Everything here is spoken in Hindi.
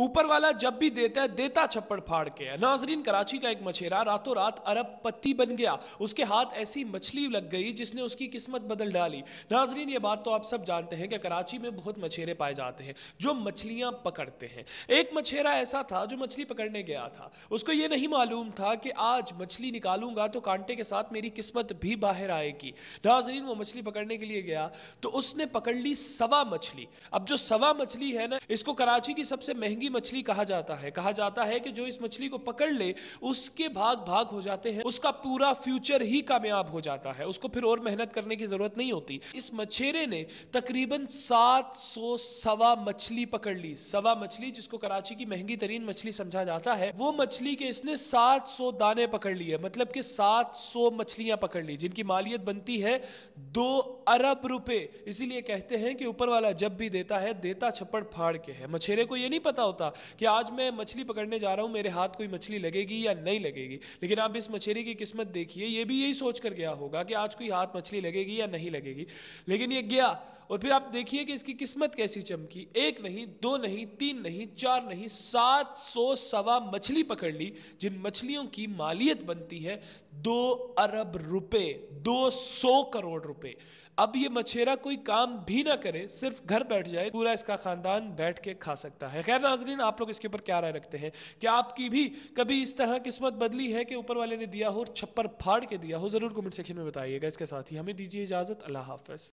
ऊपर वाला जब भी देता है देता छप्पड़ फाड़ के नाजरीन कराची का एक मछेरा रातों रात अरब पत्ती बन गया उसके हाथ ऐसी मछली लग गई जिसने उसकी किस्मत बदल डाली नाजरीन ये बात तो आप सब जानते हैं कि कराची में बहुत मछेरे पाए जाते हैं जो मछलियां पकड़ते हैं एक मछेरा ऐसा था जो मछली पकड़ने गया था उसको ये नहीं मालूम था कि आज मछली निकालूंगा तो कांटे के साथ मेरी किस्मत भी बाहर आएगी नाजरीन वो मछली पकड़ने के लिए गया तो उसने पकड़ ली सवा मछली अब जो सवा मछली है ना इसको कराची की सबसे महंगी जंगली मछली कहा जाता है कहा जाता है कि जो इस मछली को पकड़ ले उसके भाग भाग हो जाते हैं उसका पूरा फ्यूचर ही कामयाब हो जाता है उसको फिर और मेहनत करने की जरूरत नहीं होती इस मछेरे ने तकरीबन सात सवा मछली पकड़ ली सवा मछली जिसको कराची की महंगी तरीन मछली समझा जाता है वो मछली के इसने सात दाने पकड़ लिए मतलब कि सात मछलियां पकड़ ली जिनकी मालियत बनती है दो अरब रुपए इसीलिए कहते हैं कि ऊपर वाला जब भी देता है देता छप्पड़ फाड़ के है मछेरे को ये नहीं पता होता होता कि आज मैं मछली पकड़ने जा रहा हूँ मेरे हाथ कोई मछली लगेगी या नहीं लगेगी लेकिन आप इस मछेरे की किस्मत देखिए ये भी यही सोच कर गया होगा कि आज कोई हाथ मछली लगेगी या नहीं लगेगी लेकिन ये गया और फिर आप देखिए कि इसकी किस्मत कैसी चमकी एक नहीं दो नहीं तीन नहीं चार नहीं सात सौ सवा मछली पकड़ ली जिन मछलियों की मालियत बनती है दो अरब रुपए दो सौ करोड़ रुपए अब ये मछेरा कोई काम भी ना करे सिर्फ घर बैठ जाए पूरा इसका खानदान बैठ के खा सकता है खैर नाजरीन आप लोग इसके ऊपर क्या राय रखते हैं कि आपकी भी कभी इस तरह किस्मत बदली है कि ऊपर वाले ने दिया हो छप्पर फाड़ के दिया हो जरूर कमेंट सेक्शन में बताइएगा इसके साथ ही हमें दीजिए इजाजत अल्लाह हाफिज